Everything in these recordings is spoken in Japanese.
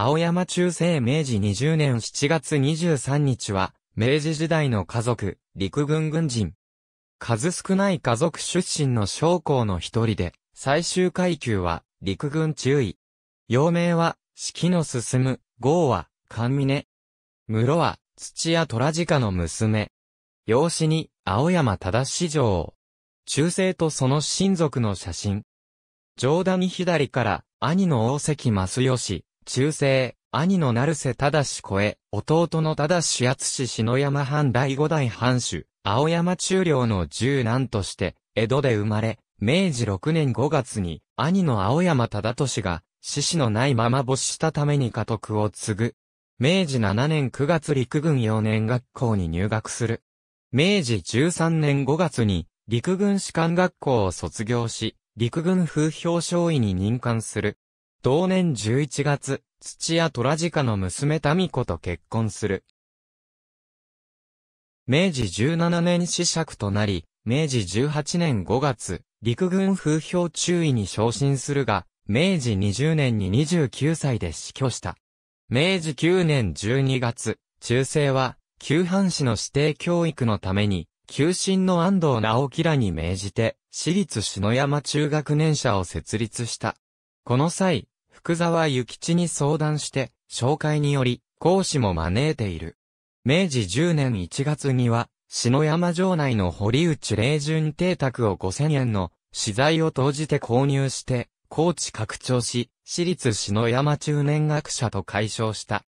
青山中世明治20年7月23日は、明治時代の家族、陸軍軍人。数少ない家族出身の将校の一人で、最終階級は、陸軍中尉。幼名は、四季の進む、豪は、神峰。室は、土屋虎直の娘。養子に、青山忠史城を。中世とその親族の写真。上谷左から、兄の大関増義、中世、兄の成瀬忠子へ、弟の忠志厚篠山藩第五代藩主、青山中領の十男として、江戸で生まれ、明治6年5月に、兄の青山忠俊が、獅子のないまま没したために家督を継ぐ。明治7年9月陸軍幼年学校に入学する。明治13年5月に陸軍士官学校を卒業し、陸軍風評少尉に任官する。同年11月、土屋虎鹿の娘民子と結婚する。明治17年死者となり、明治18年5月、陸軍風評注意に昇進するが、明治20年に29歳で死去した。明治9年12月、中世は、旧藩士の指定教育のために、旧臣の安藤直樹らに命じて、私立篠山中学年社を設立した。この際、福沢諭吉に相談して、紹介により、講師も招いている。明治10年1月には、篠山城内の堀内霊順邸宅を5000円の資材を投じて購入して、高知拡張し、私立篠山中年学者と解消した。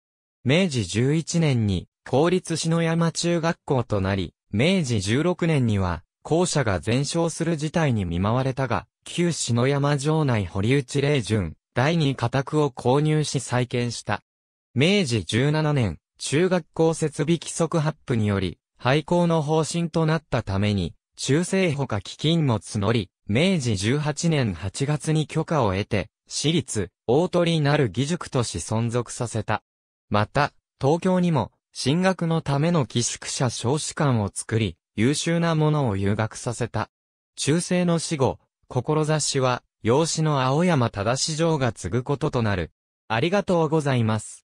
明治11年に、公立篠山中学校となり、明治16年には、校舎が全焼する事態に見舞われたが、旧篠山城内堀内霊順、第二家宅を購入し再建した。明治17年、中学校設備規則発布により、廃校の方針となったために、中世ほか基金も募り、明治18年8月に許可を得て、私立、大鳥なる義塾とし存続させた。また、東京にも、進学のための寄宿舎少子館を作り、優秀な者を留学させた。中世の死後、志は、養子の青山正城が継ぐこととなる。ありがとうございます。